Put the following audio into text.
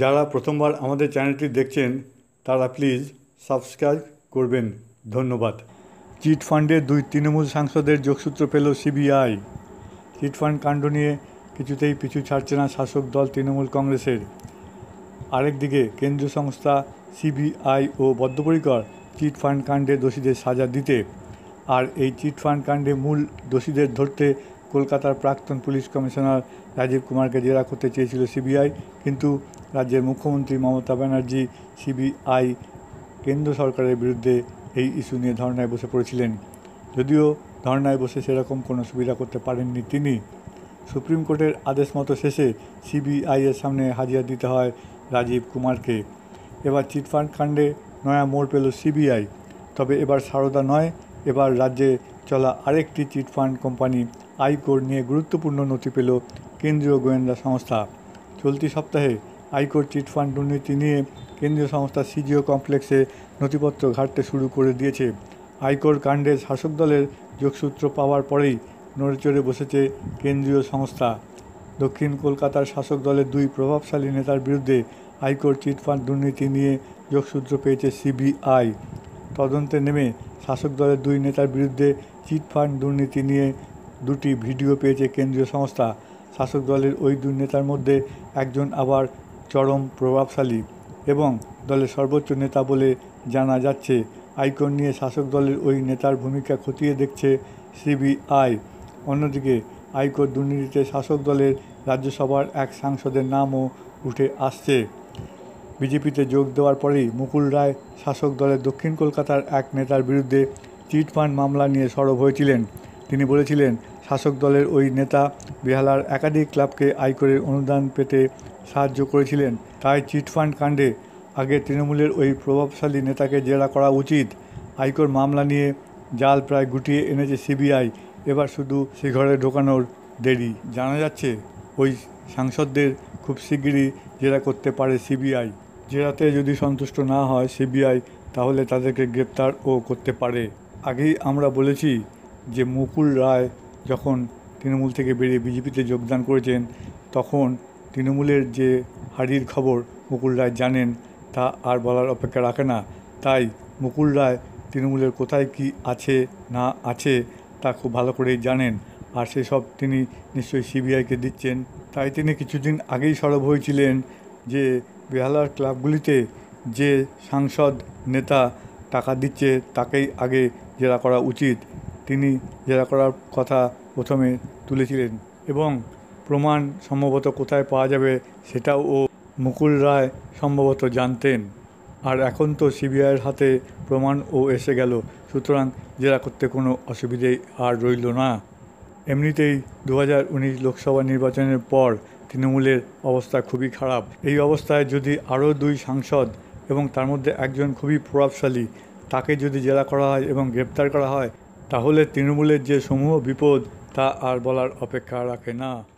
যারা প্রথমবার আমাদের চ্যানেলটি দেখছেন তারা প্লিজ সাবস্ক্রাইব করবেন ধন্যবাদ চিট ফান্ডে দুই তৃণমূল সাংসদের যোগসূত্র পেল সিবিআই চিট ফান্ড কাণ্ড নিয়ে কিছুতেই পিছু ছাড়ছে না শাসক দল তৃণমূল কংগ্রেসের আরেকদিকে কেন্দ্রীয় সংস্থা সিবিআই ও বদ্ধপরিকর চিট ফান্ড কাণ্ডে দোষীদের সাজা দিতে আর এই চিট ফান্ড কাণ্ডে মূল দোষীদের ধরতে কলকাতার প্রাক্তন পুলিশ কমিশনার রাজীব কুমারকে জেরা করতে চেয়েছিল সিবিআই কিন্তু রাজ্যের মুখ্যমন্ত্রী মমতা ব্যানার্জি সিবিআই কেন্দ্র সরকারের বিরুদ্ধে এই ইস্যু নিয়ে ধর্নায় বসে পড়েছিলেন যদিও ধর্নায় বসে সেরকম কোনো সুবিধা করতে পারেননি তিনি সুপ্রিম কোর্টের আদেশ মতো শেষে সিবিআইয়ের সামনে হাজিরা দিতে হয় রাজীব কুমারকে এবার চিটফান্ড কাণ্ডে নয়া মোড় পেল সিবিআই তবে এবার সারদা নয় এবার রাজ্যে চলা আরেকটি চিটফান্ড কোম্পানি আইকোর নিয়ে গুরুত্বপূর্ণ নথি পেল কেন্দ্রীয় গোয়েন্দা সংস্থা চলতি সপ্তাহে হাইকোর্ট চিটফান্ড দুর্নীতি নিয়ে কেন্দ্রীয় সংস্থা সিজিও কমপ্লেক্সে নথিপত্র ঘাটতে শুরু করে দিয়েছে হাইকোর্ট কাণ্ডে শাসক দলের যোগসূত্র পাওয়ার পরেই নড়েচড়ে বসেছে কেন্দ্রীয় সংস্থা দক্ষিণ কলকাতার শাসক দলের দুই প্রভাবশালী নেতার বিরুদ্ধে হাইকোর্ট চিটফান্ড দুর্নীতি নিয়ে যোগসূত্র পেয়েছে সিবিআই তদন্তে নেমে শাসক দলের দুই নেতার বিরুদ্ধে চিটফান্ড দুর্নীতি নিয়ে দুটি ভিডিও পেয়েছে কেন্দ্রীয় সংস্থা শাসক দলের ওই দুই নেতার মধ্যে একজন আবার চরম প্রভাবশালী এবং দলের সর্বোচ্চ নেতা বলে জানা যাচ্ছে আইকন নিয়ে শাসক দলের ওই নেতার ভূমিকা খতিয়ে দেখছে সিবিআই অন্যদিকে আইকোর দুর্নীতিতে শাসক দলের রাজ্যসভার এক সাংসদের নামও উঠে আসছে বিজেপিতে যোগ দেওয়ার পরেই মুকুল রায় শাসক দলের দক্ষিণ কলকাতার এক নেতার বিরুদ্ধে চিটফান্ড মামলা নিয়ে সরব হয়েছিলেন তিনি বলেছিলেন শাসক দলের ওই নেতা বেহালার একাধিক ক্লাবকে আয়করের অনুদান পেতে সাহায্য করেছিলেন তাই চিটফান্ড কাণ্ডে আগে তৃণমূলের ওই প্রভাবশালী নেতাকে জেরা করা উচিত আইকোর মামলা নিয়ে জাল প্রায় গুটিয়ে এনেছে সিবিআই এবার শুধু সে ঘরে ঢোকানোর দেরি জানা যাচ্ছে ওই সাংসদদের খুব শিগগিরই জেরা করতে পারে সিবিআই জেরাতে যদি সন্তুষ্ট না হয় সিবিআই তাহলে তাদেরকে গ্রেপ্তার ও করতে পারে আগেই আমরা বলেছি যে মুকুল রায় যখন তৃণমূল থেকে বেরিয়ে বিজেপিতে যোগদান করেছেন তখন তৃণমূলের যে হারির খবর মুকুল রায় জানেন তা আর বলার অপেক্ষা রাখে না তাই মুকুল রায় তৃণমূলের কোথায় কি আছে না আছে তা খুব ভালো করেই জানেন আর সেসব তিনি নিশ্চয়ই সিবিআইকে দিচ্ছেন তাই তিনি কিছুদিন আগেই সরব হয়েছিলেন যে বেহালার ক্লাবগুলিতে যে সাংসদ নেতা টাকা দিচ্ছে তাকেই আগে জেরা করা উচিত তিনি জেরা করার কথা প্রথমে তুলেছিলেন এবং প্রমাণ সম্ভবত কোথায় পাওয়া যাবে সেটাও ও মুকুল রায় সম্ভবত জানতেন আর এখন তো সিবিআইয়ের হাতে প্রমাণও এসে গেল সুতরাং জেরা করতে কোনো অসুবিধেই আর রইল না এমনিতেই দু লোকসভা নির্বাচনের পর তৃণমূলের অবস্থা খুবই খারাপ এই অবস্থায় যদি আরও দুই সাংসদ এবং তার মধ্যে একজন খুবই প্রভাবশালী তাকে যদি জেরা করা হয় এবং গ্রেপ্তার করা হয় তাহলে তৃণমূলের যে সমূহ বিপদ তা আর বলার অপেক্ষা রাখে না